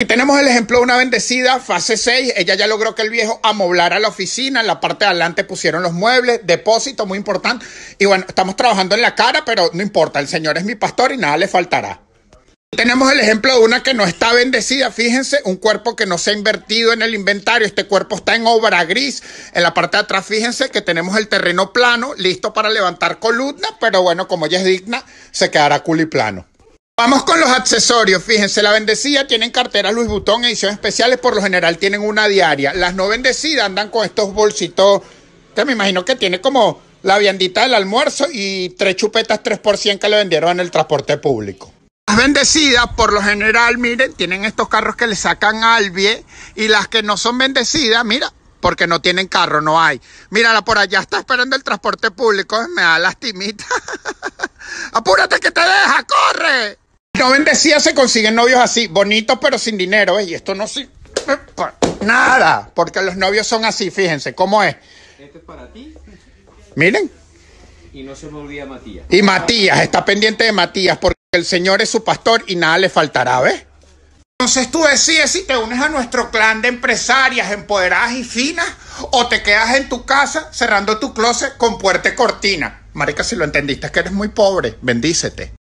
Y tenemos el ejemplo de una bendecida, fase 6. Ella ya logró que el viejo amoblara la oficina. En la parte de adelante pusieron los muebles, depósito, muy importante. Y bueno, estamos trabajando en la cara, pero no importa. El Señor es mi pastor y nada le faltará. Tenemos el ejemplo de una que no está bendecida, fíjense, un cuerpo que no se ha invertido en el inventario, este cuerpo está en obra gris, en la parte de atrás fíjense que tenemos el terreno plano, listo para levantar columnas, pero bueno, como ella es digna, se quedará culiplano. Vamos con los accesorios. Fíjense, la bendecida tienen carteras Luis Butón, ediciones especiales. Por lo general tienen una diaria. Las no bendecidas andan con estos bolsitos. Que me imagino que tiene como la viandita del almuerzo y tres chupetas 3% que le vendieron en el transporte público. Las bendecidas, por lo general, miren, tienen estos carros que le sacan al albie. Y las que no son bendecidas, mira, porque no tienen carro, no hay. Mírala, por allá está esperando el transporte público, me da lastimita. Apúrate que te deja. No bendecía se consiguen novios así, bonitos pero sin dinero, ¿eh? y esto no sí eh, nada, porque los novios son así, fíjense cómo es. Este es para ti. Miren. Y no se me olvida Matías. Y Matías, está pendiente de Matías, porque el Señor es su pastor y nada le faltará, ¿ves? Entonces tú decides si te unes a nuestro clan de empresarias empoderadas y finas o te quedas en tu casa cerrando tu closet con puerta y cortina. Marica, si lo entendiste es que eres muy pobre, bendícete.